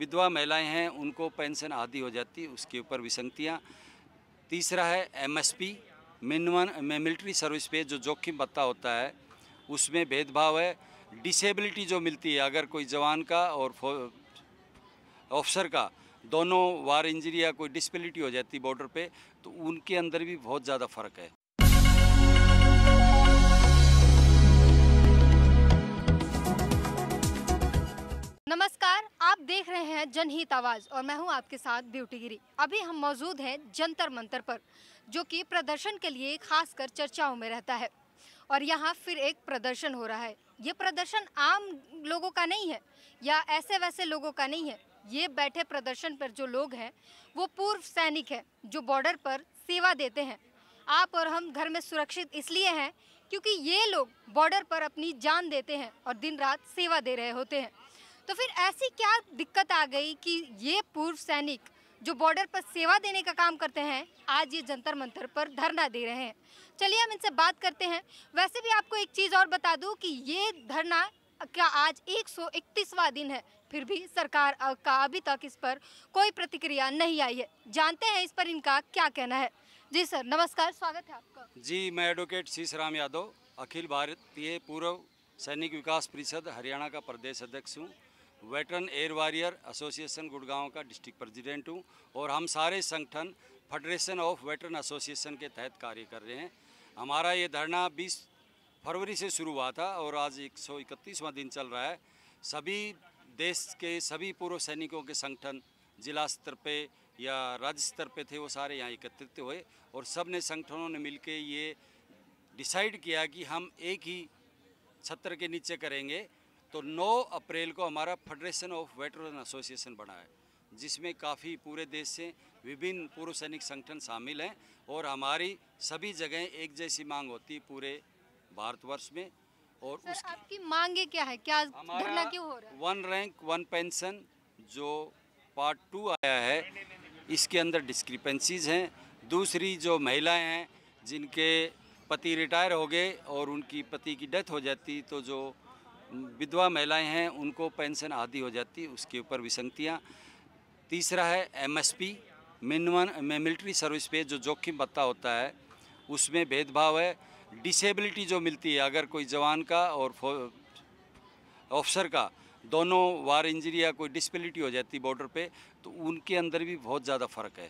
विधवा महिलाएं हैं उनको पेंशन आदि हो जाती है उसके ऊपर विसंगतियाँ तीसरा है एमएसपी मिनिमम मिलिट्री सर्विस पे जो जोखिम भत्ता होता है उसमें भेदभाव है डिसेबिलिटी जो मिलती है अगर कोई जवान का और ऑफिसर का दोनों वार इंजरी या कोई डिसबिलिटी हो जाती बॉर्डर पे तो उनके अंदर भी बहुत ज़्यादा फ़र्क है नमस्कार आप देख रहे हैं जनहित आवाज और मैं हूं आपके साथ ब्यूटी गिरी अभी हम मौजूद हैं जंतर मंतर पर जो कि प्रदर्शन के लिए खासकर चर्चाओं में रहता है और यहाँ फिर एक प्रदर्शन हो रहा है ये प्रदर्शन आम लोगों का नहीं है या ऐसे वैसे लोगों का नहीं है ये बैठे प्रदर्शन पर जो लोग हैं वो पूर्व सैनिक हैं जो बॉर्डर पर सेवा देते हैं आप और हम घर में सुरक्षित इसलिए हैं क्योंकि ये लोग बॉर्डर पर अपनी जान देते हैं और दिन रात सेवा दे रहे होते हैं तो फिर ऐसी क्या दिक्कत आ गई कि ये पूर्व सैनिक जो बॉर्डर पर सेवा देने का काम करते हैं आज ये जंतर मंतर पर धरना दे रहे हैं चलिए हम इनसे बात करते हैं वैसे भी आपको एक चीज़ और बता दूं कि ये धरना क्या आज 131वां दिन है फिर भी सरकार का अभी तक इस पर कोई प्रतिक्रिया नहीं आई है जानते हैं इस पर इनका क्या कहना है जी सर नमस्कार स्वागत है आपका जी मैं एडवोकेट शीश राम यादव अखिल भारतीय पूर्व सैनिक विकास परिषद हरियाणा का प्रदेश अध्यक्ष हूँ veteran air warrior association Gurgaon का डिस्ट्रिक्ट प्रेसिडेंट हूँ और हम सारे संगठन फेडरेशन ऑफ वेटरन एसोसिएशन के तहत कार्य कर रहे हैं हमारा ये धरना 20 फरवरी से शुरू हुआ था और आज एक सौ इकतीसवां दिन चल रहा है सभी देश के सभी पूर्व सैनिकों के संगठन जिला स्तर पर या राज्य स्तर पर थे वो सारे यहाँ एकत्रित हुए और सब ने संगठनों ने मिल ये डिसाइड किया कि हम एक ही छत्र के नीचे करेंगे तो 9 अप्रैल को हमारा फेडरेशन ऑफ वेटरन एसोसिएशन बना है जिसमें काफ़ी पूरे देश से विभिन्न पूर्व सैनिक संगठन शामिल हैं और हमारी सभी जगह एक जैसी मांग होती है पूरे भारतवर्ष में और सर, उसकी आपकी मांगे क्या है क्या धरना क्यों हो रहा है वन रैंक वन पेंशन जो पार्ट टू आया है इसके अंदर डिस्क्रिपेंसीज हैं दूसरी जो महिलाएं हैं जिनके पति रिटायर हो गए और उनकी पति की डेथ हो जाती तो जो विधवा महिलाएं हैं उनको पेंशन आदि हो जाती है उसके ऊपर विसंगतियाँ तीसरा है एमएसपी मिनिमम मिलिट्री सर्विस पे जो जोखिम भत्ता होता है उसमें भेदभाव है डिसेबिलिटी जो मिलती है अगर कोई जवान का और ऑफिसर का दोनों वार इंजरी या कोई डिसबिलिटी हो जाती बॉर्डर पे तो उनके अंदर भी बहुत ज़्यादा फ़र्क है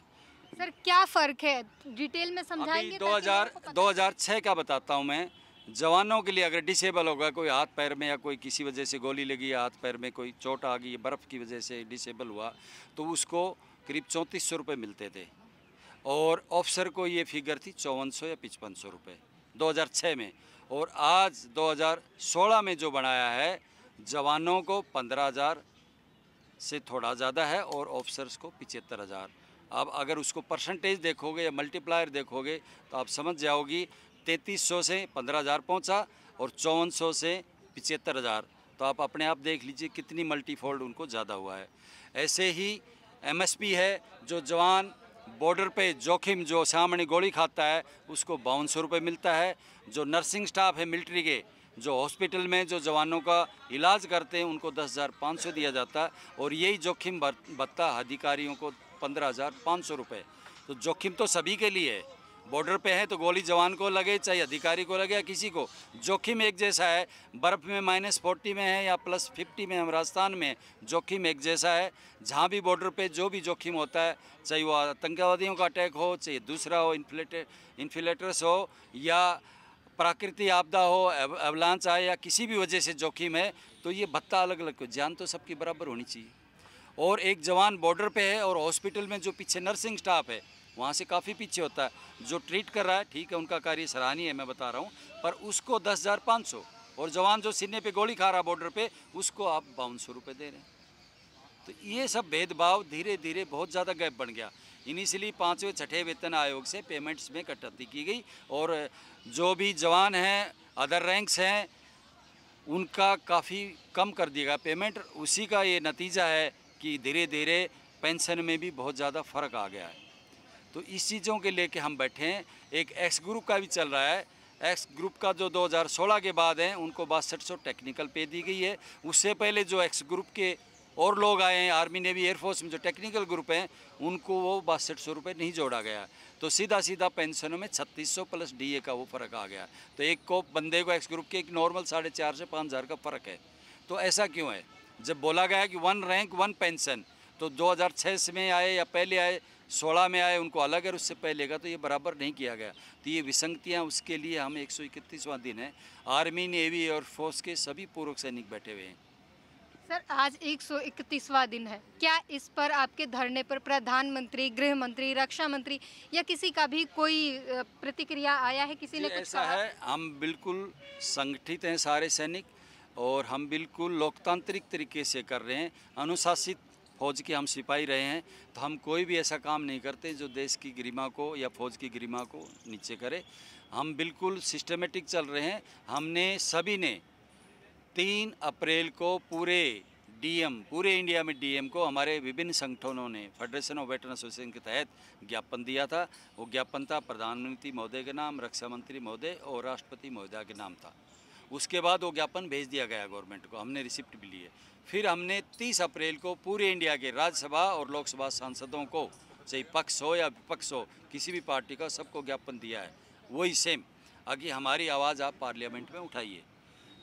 सर क्या फ़र्क है डिटेल में समझाएंगे दो हज़ार छः का बताता हूँ मैं जवानों के लिए अगर डिसेबल होगा कोई हाथ पैर में या कोई किसी वजह से गोली लगी या हाथ पैर में कोई चोट आ गई बर्फ़ की वजह से डिसेबल हुआ तो उसको करीब चौंतीस सौ रुपये मिलते थे और ऑफिसर को ये फिगर थी चौवन सौ या पचपन सौ रुपये 2006 में और आज 2016 में जो बनाया है जवानों को 15,000 से थोड़ा ज़्यादा है और ऑफिसर्स को पिचहत्तर हज़ार अगर उसको परसेंटेज देखोगे या मल्टीप्लायर देखोगे तो आप समझ जाओगी तैंतीस सौ से पंद्रह हज़ार पहुँचा और चौवन सौ से पिचहत्तर हज़ार तो आप अपने आप देख लीजिए कितनी मल्टीफोल्ड उनको ज़्यादा हुआ है ऐसे ही एमएसपी है जो जवान बॉर्डर पे जोखिम जो सामने गोली खाता है उसको बावन सौ रुपये मिलता है जो नर्सिंग स्टाफ है मिलिट्री के जो हॉस्पिटल में जो जवानों का इलाज करते हैं उनको दस हज़ार पाँच सौ दिया जाता है और यही जोखिम भत्ता अधिकारियों को पंद्रह हज़ार पाँच सौ रुपये तो जोखिम तो सभी के लिए है बॉर्डर पे हैं तो गोली जवान को लगे चाहे अधिकारी को लगे या किसी को जोखिम एक जैसा है बर्फ़ में माइनस फोर्टी में है या प्लस फिफ्टी में हम राजस्थान में जोखिम एक जैसा है जहाँ भी बॉर्डर पे जो भी जोखिम होता है चाहे वो आतंकवादियों का अटैक हो चाहे दूसरा हो इन्फ्लेटर इन्फ्लेटर्स हो या प्राकृतिक आपदा हो अवलांस आए या किसी भी वजह से जोखिम है तो ये भत्ता अलग अलग जान तो सबकी बराबर होनी चाहिए और एक जवान बॉर्डर पे है और हॉस्पिटल में जो पीछे नर्सिंग स्टाफ है वहाँ से काफ़ी पीछे होता है जो ट्रीट कर रहा है ठीक है उनका कार्य सराहनीय है मैं बता रहा हूँ पर उसको दस हज़ार पाँच सौ और जवान जो सीने पे गोली खा रहा बॉर्डर पे उसको आप बावन सौ रुपये दे रहे हैं तो ये सब भेदभाव धीरे धीरे बहुत ज़्यादा गैप बन गया इनिशियली पाँचवें छठे वेतन आयोग से पेमेंट्स में कटौती की गई और जो भी जवान हैं अदर रैंक्स हैं उनका काफ़ी कम कर दिया गया पेमेंट उसी का ये नतीजा है कि धीरे धीरे पेंशन में भी बहुत ज़्यादा फ़र्क आ गया है तो इस चीज़ों के लेके हम बैठे हैं एक एक्स ग्रुप का भी चल रहा है एक्स ग्रुप का जो 2016 के बाद हैं उनको बासठ सौ टेक्निकल पे दी गई है उससे पहले जो एक्स ग्रुप के और लोग आए हैं आर्मी नेवी एयरफोर्स में जो टेक्निकल ग्रुप हैं उनको वो बासठ सौ रुपये नहीं जोड़ा गया तो सीधा सीधा पेंशनों में छत्तीस सौ प्लस डीए का वो फ़र्क आ गया तो एक को बंदे को एक्स ग्रुप के एक नॉर्मल साढ़े चार से पाँच हज़ार का फ़र्क है तो ऐसा क्यों है जब बोला गया कि वन रैंक वन पेंशन तो 2006 में आए या पहले आए सोलह में आए उनको अलग है उससे पहले का तो ये बराबर नहीं किया गया तो ये विसंगतियाँ उसके लिए हम एक सौ दिन है आर्मी नेवी और फोर्स के सभी पूर्व सैनिक बैठे हुए हैं सर आज एक सौ इकतीसवां दिन है क्या इस पर आपके धरने पर प्रधानमंत्री गृह मंत्री रक्षा मंत्री या किसी का भी कोई प्रतिक्रिया आया है किसी ने कुछ ऐसा है हम बिल्कुल संगठित हैं सारे सैनिक और हम बिल्कुल लोकतांत्रिक तरीके से कर रहे हैं अनुशासित फ़ौज के हम सिपाही रहे हैं तो हम कोई भी ऐसा काम नहीं करते जो देश की गरिमा को या फ़ौज की गरिमा को नीचे करे हम बिल्कुल सिस्टमेटिक चल रहे हैं हमने सभी ने तीन अप्रैल को पूरे डीएम पूरे इंडिया में डीएम को हमारे विभिन्न संगठनों ने फेडरेशन ऑफ वेटरन एसोसिएशन के तहत ज्ञापन दिया था वो ज्ञापन था प्रधानमंत्री महोदय के नाम रक्षा मंत्री महोदय और राष्ट्रपति महोदय के नाम था उसके बाद वो ज्ञापन भेज दिया गया गवर्नमेंट को हमने रिसिप्ट भी ली है फिर हमने 30 अप्रैल को पूरे इंडिया के राज्यसभा और लोकसभा सांसदों को चाहे पक्ष हो या विपक्ष हो किसी भी पार्टी का सबको ज्ञापन दिया है वही सेम आगे हमारी आवाज़ आप पार्लियामेंट में उठाइए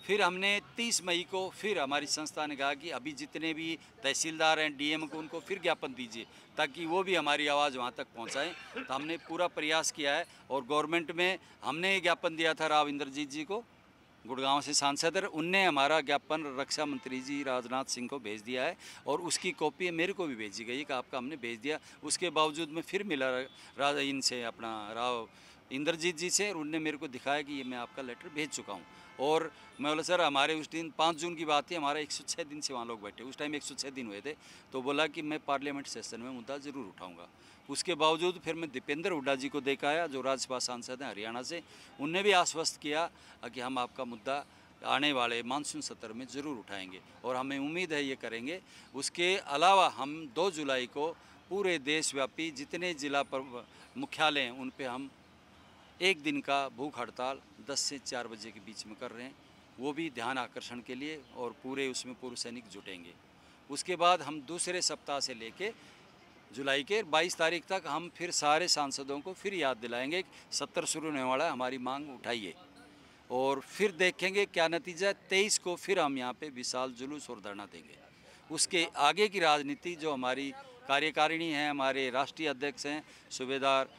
फिर हमने 30 मई को फिर हमारी संस्था ने कहा कि अभी जितने भी तहसीलदार हैं डीएम को उनको फिर ज्ञापन दीजिए ताकि वो भी हमारी आवाज़ वहाँ तक पहुँचाएँ तो हमने पूरा प्रयास किया है और गवर्नमेंट में हमने ज्ञापन दिया था राव इंद्रजीत जी को गुड़गांव से सांसद है उनने हमारा ज्ञापन रक्षा मंत्री जी राजनाथ सिंह को भेज दिया है और उसकी कॉपी मेरे को भी भेजी गई कि आपका हमने भेज दिया उसके बावजूद मैं फिर मिला राजा इनसे अपना राव इंद्रजीत जी से उनने मेरे को दिखाया कि ये मैं आपका लेटर भेज चुका हूँ और मैं बोला सर हमारे उस दिन पाँच जून की बात थी हमारा एक सौ छः दिन से वहाँ लोग बैठे उस टाइम एक सौ छः दिन हुए थे तो बोला कि मैं पार्लियामेंट सेशन में मुद्दा ज़रूर उठाऊँगा उसके बावजूद फिर मैं दीपेंद्र हुड्डा जी को देखाया जो राज्यसभा सांसद हैं हरियाणा से उनने भी आश्वस्त किया कि हम आपका मुद्दा आने वाले मानसून सत्र में ज़रूर उठाएंगे और हमें उम्मीद है ये करेंगे उसके अलावा हम 2 जुलाई को पूरे देशव्यापी जितने जिला मुख्यालय हैं उन पर हम एक दिन का भूख हड़ताल 10 से 4 बजे के बीच में कर रहे हैं वो भी ध्यान आकर्षण के लिए और पूरे उसमें पूर्व सैनिक जुटेंगे उसके बाद हम दूसरे सप्ताह से लेके जुलाई के 22 तारीख तक हम फिर सारे सांसदों को फिर याद दिलाएंगे सत्तर शुरू होने वाला हमारी मांग उठाइए और फिर देखेंगे क्या नतीजा तेईस को फिर हम यहाँ पे विशाल जुलूस और धरना देंगे उसके आगे की राजनीति जो हमारी कार्यकारिणी है हमारे राष्ट्रीय अध्यक्ष हैं सूबेदार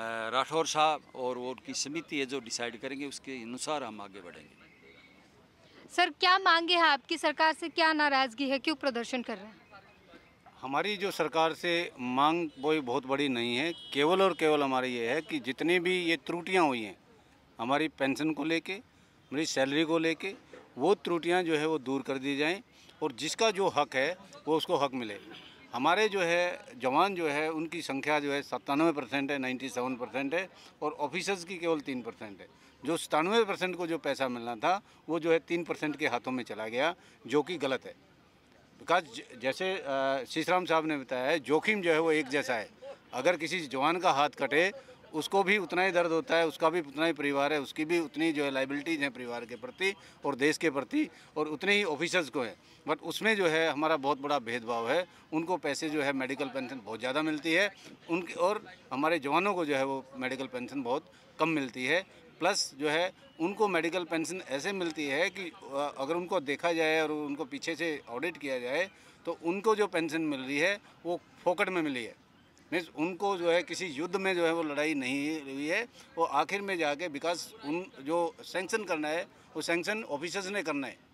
राठौर साहब और वो उनकी समिति है जो डिसाइड करेंगे उसके अनुसार हम आगे बढ़ेंगे सर क्या मांगे हैं आपकी सरकार से क्या नाराज़गी है क्यों प्रदर्शन कर रहे हैं हमारी जो सरकार से मांग कोई बहुत बड़ी नहीं है केवल और केवल हमारी ये है कि जितनी भी ये त्रुटियाँ हुई हैं हमारी पेंशन को लेके हमारी सैलरी को लेके वो त्रुटियाँ जो है वो दूर कर दी जाएँ और जिसका जो हक है वो उसको हक मिले हमारे जो है जवान जो है उनकी संख्या जो है सत्तानवे परसेंट है नाइन्टी सेवन परसेंट है और ऑफिसर्स की केवल तीन परसेंट है जो सतानवे परसेंट को जो पैसा मिलना था वो जो है तीन परसेंट के हाथों में चला गया जो कि गलत है बिकॉज जैसे शीशराम साहब ने बताया है जोखिम जो है वो एक जैसा है अगर किसी जवान का हाथ कटे उसको भी उतना ही दर्द होता है उसका भी उतना ही परिवार है उसकी भी उतनी जो है लाइबिलिटीज़ हैं परिवार के प्रति और देश के प्रति और उतने ही ऑफिसर्स को है बट उसमें जो है हमारा बहुत बड़ा भेदभाव है उनको पैसे जो है मेडिकल पेंशन बहुत ज़्यादा मिलती है उनके और हमारे जवानों को जो है वो मेडिकल पेंशन बहुत कम मिलती है प्लस जो है उनको मेडिकल पेंशन ऐसे मिलती है कि अगर उनको देखा जाए और उनको पीछे से ऑडिट किया जाए तो उनको जो पेंशन मिल रही है वो फोकट में मिली है मीन्स उनको जो है किसी युद्ध में जो है वो लड़ाई नहीं हुई है वो आखिर में जाके बिकॉज उन जो सेंक्शन करना है वो सेंक्शन ऑफिसर्स ने करना है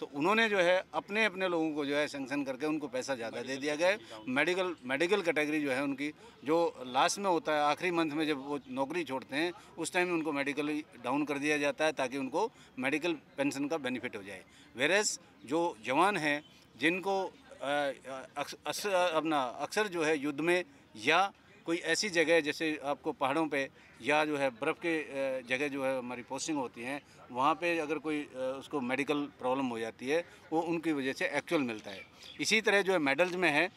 तो उन्होंने जो है अपने अपने लोगों को जो है सेंक्शन करके उनको पैसा ज़्यादा दे दिया गया है मेडिकल मेडिकल कैटेगरी जो है उनकी जो लास्ट में होता है आखिरी मंथ में जब वो नौकरी छोड़ते हैं उस टाइम उनको मेडिकल डाउन कर दिया जाता है ताकि उनको मेडिकल पेंशन का बेनिफिट हो जाए वेरस जो जवान हैं जिनको अक्सर अपना अक्सर जो है युद्ध में या कोई ऐसी जगह जैसे आपको पहाड़ों पे या जो है बर्फ़ के जगह जो है हमारी पोस्टिंग होती हैं वहाँ पे अगर कोई उसको मेडिकल प्रॉब्लम हो जाती है वो उनकी वजह से एक्चुअल मिलता है इसी तरह जो है मेडल्स में है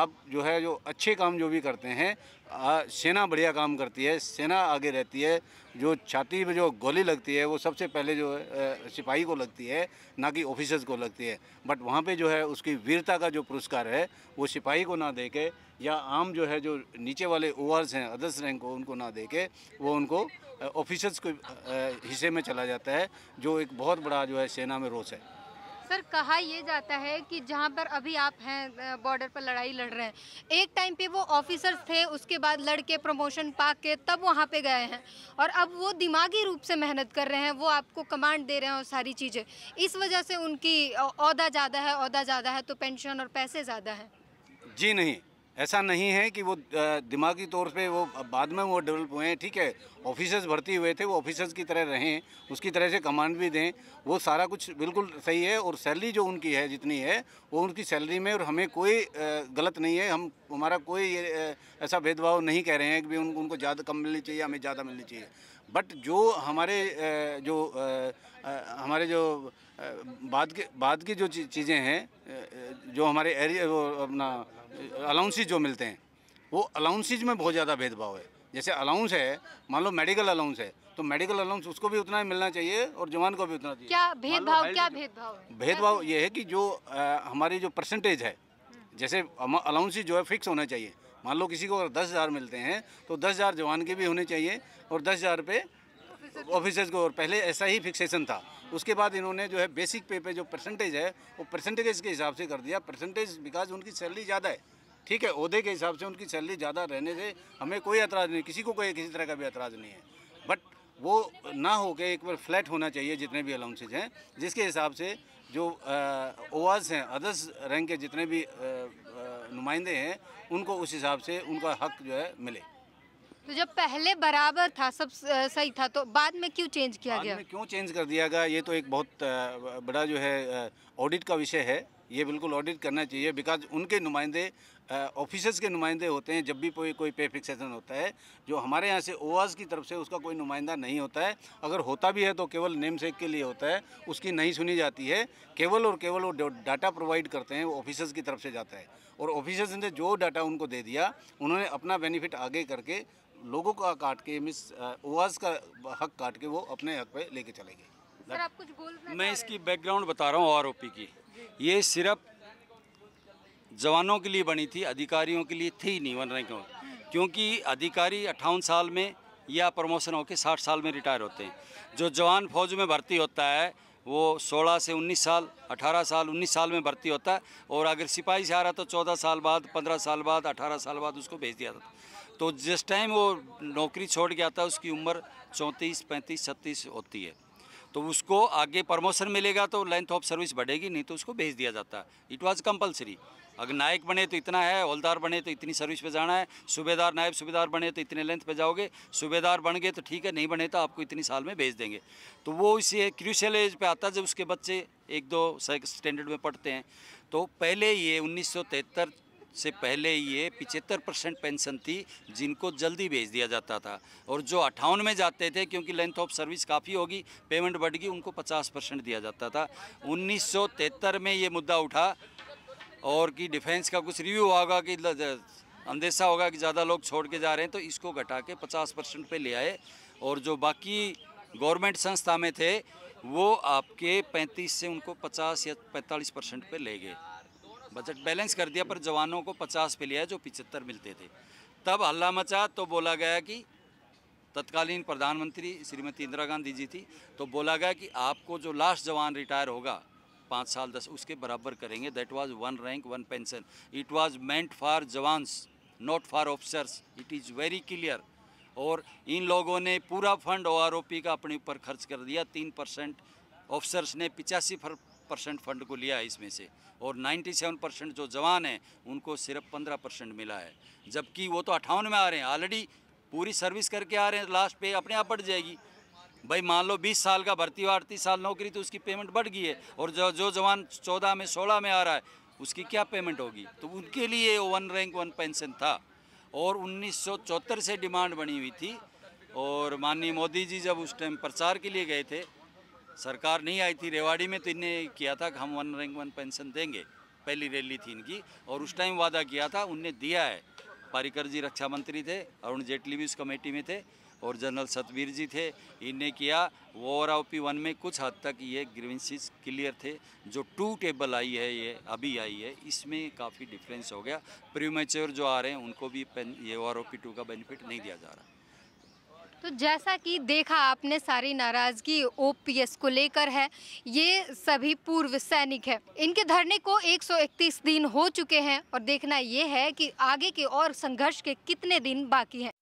आप जो है जो अच्छे काम जो भी करते हैं आ, सेना बढ़िया काम करती है सेना आगे रहती है जो छाती में जो गोली लगती है वो सबसे पहले जो है सिपाही को लगती है ना कि ऑफिसर्स को लगती है बट वहाँ पे जो है उसकी वीरता का जो पुरस्कार है वो सिपाही को ना दे के या आम जो है जो नीचे वाले ओवर्स हैं अदर्स रैंक को उनको ना दे के वो उनको ऑफिसर्स के हिस्से में चला जाता है जो एक बहुत बड़ा जो है सेना में रोष है सर कहा यह जाता है कि जहाँ पर अभी आप हैं बॉर्डर पर लड़ाई लड़ रहे हैं एक टाइम पे वो ऑफिसर्स थे उसके बाद लड़के प्रमोशन पा के तब वहाँ पे गए हैं और अब वो दिमागी रूप से मेहनत कर रहे हैं वो आपको कमांड दे रहे हैं और सारी चीज़ें इस वजह से उनकी अहदा ज़्यादा है अहदा ज़्यादा है तो पेंशन और पैसे ज़्यादा हैं जी नहीं ऐसा नहीं है कि वो दिमागी तौर पे वो बाद में वो डेवलप हुए हैं ठीक है ऑफिसर्स भर्ती हुए थे वो ऑफिसर्स की तरह रहें उसकी तरह से कमांड भी दें वो सारा कुछ बिल्कुल सही है और सैलरी जो उनकी है जितनी है वो उनकी सैलरी में और हमें कोई गलत नहीं है हम हमारा कोई ऐसा भेदभाव नहीं कह रहे हैं कि उन, उनको ज़्यादा कम मिलनी चाहिए हमें ज़्यादा मिलनी चाहिए बट जो हमारे जो हमारे जो बाद के बाद की जो चीज़ें हैं जो हमारे एरिया वो अपना अलाउंसेज जो मिलते हैं वो अलाउंसेज में बहुत ज़्यादा भेदभाव है जैसे अलाउंस है मान लो मेडिकल अलाउंस है तो मेडिकल अलाउंस उसको भी उतना ही मिलना चाहिए और जवान को भी उतना चाहिए क्या भेदभाव क्या भेदभाव भेदभाव ये है कि जो हमारी जो परसेंटेज है जैसे अलाउंसेज जो है फिक्स होना चाहिए मान लो किसी को अगर दस हज़ार मिलते हैं तो दस हज़ार जवान के भी होने चाहिए और दस हज़ार पे ऑफिसर्स को और पहले ऐसा ही फिक्सेशन था उसके बाद इन्होंने जो है बेसिक पे पे जो परसेंटेज है वो परसेंटेज के हिसाब से कर दिया परसेंटेज बिकॉज उनकी सैलरी ज़्यादा है ठीक है अहदे के हिसाब से उनकी सैलरी ज़्यादा रहने से हमें कोई एतराज़ नहीं किसी को कोई किसी तरह का भी एतराज़ नहीं है बट वो ना हो के एक बार फ्लैट होना चाहिए जितने भी अलाउंसेज हैं जिसके हिसाब से जो ओवाज हैं अदर्स रैंक के जितने भी नुमाइंदे हैं उनको उस हिसाब से उनका हक जो है मिले तो जब पहले बराबर था सब सही था तो बाद में क्यों चेंज किया गया क्यों चेंज कर दिया गया ये तो एक बहुत बड़ा जो है ऑडिट का विषय है ये बिल्कुल ऑडिट करना चाहिए बिकॉज उनके नुमाइंदे ऑफिसर्स के नुमाइंदे होते हैं जब भी कोई कोई पे फिक्सेशन होता है जो हमारे यहाँ से ओवाज की तरफ से उसका कोई नुमाइंदा नहीं होता है अगर होता भी है तो केवल नेम सेक के लिए होता है उसकी नहीं सुनी जाती है केवल और केवल वो डाटा प्रोवाइड करते हैं वो ऑफिसर्स की तरफ से जाता है और ऑफिसर्स ने जो डाटा उनको दे दिया उन्होंने अपना बेनिफिट आगे करके लोगों का काट के मिस ओवाज का हक काट के वो अपने हक पे लेके चले गए मैं इसकी बैकग्राउंड बता रहा हूँ आर की ये सिर्फ जवानों के लिए बनी थी अधिकारियों के लिए थी नहीं बन रही क्यों क्योंकि अधिकारी अट्ठावन साल में या प्रमोशन होकर साठ साल में रिटायर होते हैं जो जवान फौज में भर्ती होता है वो 16 से 19 साल 18 साल 19 साल में भर्ती होता है और अगर सिपाही से आ रहा तो 14 साल बाद 15 साल बाद 18 साल बाद उसको भेज दिया जाता तो जिस टाइम वो नौकरी छोड़ गया था उसकी उम्र चौंतीस पैंतीस छत्तीस होती है तो उसको आगे प्रमोशन मिलेगा तो लेंथ ऑफ सर्विस बढ़ेगी नहीं तो उसको भेज दिया जाता है इट वाज कंपलसरी अगर नायक बने तो इतना है हौलदार बने तो इतनी सर्विस पे जाना है सूबेदार नायब सूबेदार बने तो इतने लेंथ पे जाओगे सूबेदार बन गए तो ठीक है नहीं बने तो आपको इतनी साल में भेज देंगे तो वो इसे क्रूशल एज पे आता है जब उसके बच्चे एक दो स्टैंडर्ड में पढ़ते हैं तो पहले ये उन्नीस से पहले ये पिचहत्तर परसेंट पेंशन थी जिनको जल्दी भेज दिया जाता था और जो अट्ठावन में जाते थे क्योंकि लेंथ ऑफ सर्विस काफ़ी होगी पेमेंट बढ़ गई उनको 50 परसेंट दिया जाता था 1973 में ये मुद्दा उठा और कि डिफेंस का कुछ रिव्यू होगा कि अंदेशा होगा कि ज़्यादा लोग छोड़ के जा रहे हैं तो इसको घटा के पचास परसेंट पर ले आए और जो बाकी गवर्नमेंट संस्था में थे वो आपके 35 से उनको 50 या 45 परसेंट पे ले गए बजट बैलेंस कर दिया पर जवानों को पचास पे लिया जो पिचहत्तर मिलते थे तब हल्ला मचा तो बोला गया कि तत्कालीन प्रधानमंत्री श्रीमती इंदिरा गांधी जी थी तो बोला गया कि आपको जो लास्ट जवान रिटायर होगा पाँच साल दस उसके बराबर करेंगे that was one rank one pension it was meant for jawans not for officers it is very clear और इन लोगों ने पूरा फंड ओ का अपने ऊपर खर्च कर दिया तीन परसेंट ऑफिसर्स ने पिचासी परसेंट फंड को लिया है इसमें से और 97 परसेंट जो जवान हैं उनको सिर्फ 15 परसेंट मिला है जबकि वो तो अठावन में आ रहे हैं ऑलरेडी पूरी सर्विस करके आ रहे हैं लास्ट पे अपने आप बढ़ जाएगी भाई मान लो 20 साल का भर्ती हुआ अड़तीस साल नौकरी तो उसकी पेमेंट बढ़ गई है और जो जो जवान चौदह में सोलह में आ रहा है उसकी क्या पेमेंट होगी तो उनके लिए वन रैंक वन पेंशन था और उन्नीस से डिमांड बनी हुई थी और माननीय मोदी जी जब उस टाइम प्रचार के लिए गए थे सरकार नहीं आई थी रेवाड़ी में तो इनने किया था कि हम वन रैंक वन पेंशन देंगे पहली रैली थी इनकी और उस टाइम वादा किया था उनने दिया है पारिकर जी रक्षा मंत्री थे अरुण जेटली भी उस कमेटी में थे और जनरल सतवीर जी थे इनने किया वो और पी वन में कुछ हद तक ये ग्रीवेंसीज क्लियर थे जो टू टेबल आई है ये अभी आई है इसमें काफ़ी डिफरेंस हो गया प्रीमेच्योर जो आ रहे हैं उनको भी ये ओ आर पी टू का बेनिफिट नहीं दिया जा रहा तो जैसा कि देखा आपने सारी नाराजगी ओपीएस को लेकर है ये सभी पूर्व सैनिक हैं इनके धरने को 131 दिन हो चुके हैं और देखना ये है कि आगे के और संघर्ष के कितने दिन बाकी हैं